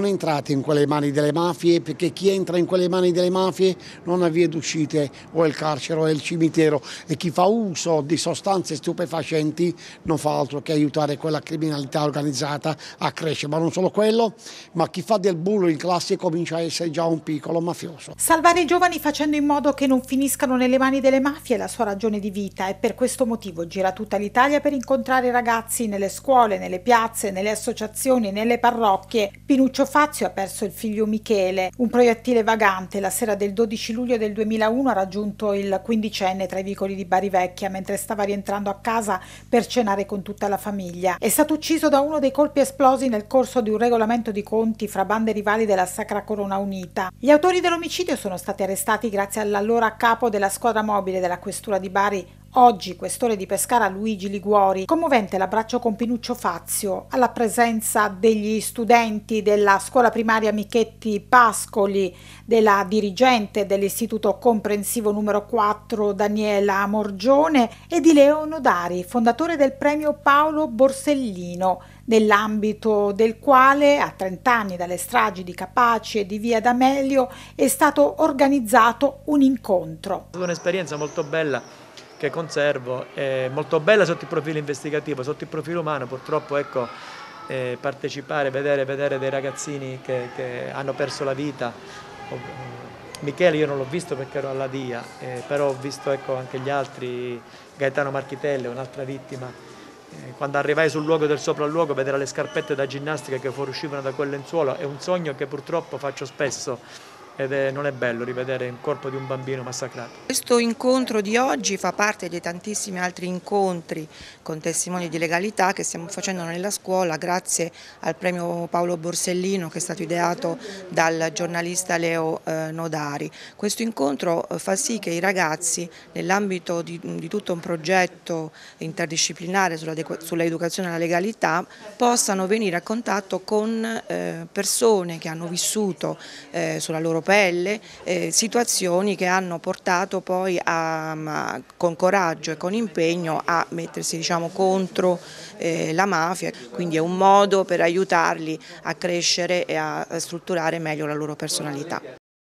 Non entrate in quelle mani delle mafie perché chi entra in quelle mani delle mafie non ha vie d'uscita o è il carcere o è il cimitero e chi fa uso di sostanze stupefacenti non fa altro che aiutare quella criminalità organizzata a crescere. Ma non solo quello, ma chi fa del bullo in classe comincia a essere già un piccolo mafioso. Salvare i giovani facendo in modo che non finiscano nelle mani delle mafie è la sua ragione di vita e per questo motivo gira tutta l'Italia per incontrare i ragazzi nelle scuole, nelle piazze, nelle associazioni, nelle parrocchie. Pinuccio Fazio ha perso il figlio Michele. Un proiettile vagante la sera del 12 luglio del 2001 ha raggiunto il quindicenne tra i vicoli di Bari Vecchia mentre stava rientrando a casa per cenare con tutta la famiglia. È stato ucciso da uno dei colpi esplosi nel corso di un regolamento di conti fra bande rivali della Sacra Corona Unita. Gli autori dell'omicidio sono stati arrestati grazie all'allora capo della squadra mobile della Questura di Bari, Oggi, questore di Pescara Luigi Liguori, commovente l'abbraccio con Pinuccio Fazio alla presenza degli studenti della scuola primaria Michetti Pascoli, della dirigente dell'istituto comprensivo numero 4 Daniela Morgione e di Leo Nodari, fondatore del premio Paolo Borsellino, nell'ambito del quale a 30 anni dalle stragi di Capaci e di Via D'Amelio è stato organizzato un incontro. È stata un'esperienza molto bella che conservo, è molto bella sotto il profilo investigativo, sotto il profilo umano purtroppo ecco, eh, partecipare, vedere, vedere, dei ragazzini che, che, hanno perso la vita. Eh, Michele io non l'ho visto perché ero alla DIA, eh, però ho visto ecco, anche gli altri, Gaetano Marchitelle, un'altra vittima. Eh, quando arrivai sul luogo del sopralluogo, vedere le scarpette da ginnastica che fuoriuscivano da quel lenzuolo è un sogno che purtroppo faccio spesso ed è, non è bello rivedere il corpo di un bambino massacrato. Questo incontro di oggi fa parte dei tantissimi altri incontri con testimoni di legalità che stiamo facendo nella scuola grazie al premio Paolo Borsellino che è stato ideato dal giornalista Leo eh, Nodari. Questo incontro eh, fa sì che i ragazzi nell'ambito di, di, tutto un progetto interdisciplinare sull'educazione alla legalità possano venire a contatto con eh, persone che hanno vissuto sulla loro persona pelle eh, situazioni che hanno portato poi mm, a, con coraggio e con impegno a mettersi diciamo, contro eh, la mafia, quindi è un modo per aiutarli a crescere e a strutturare meglio la loro personalità.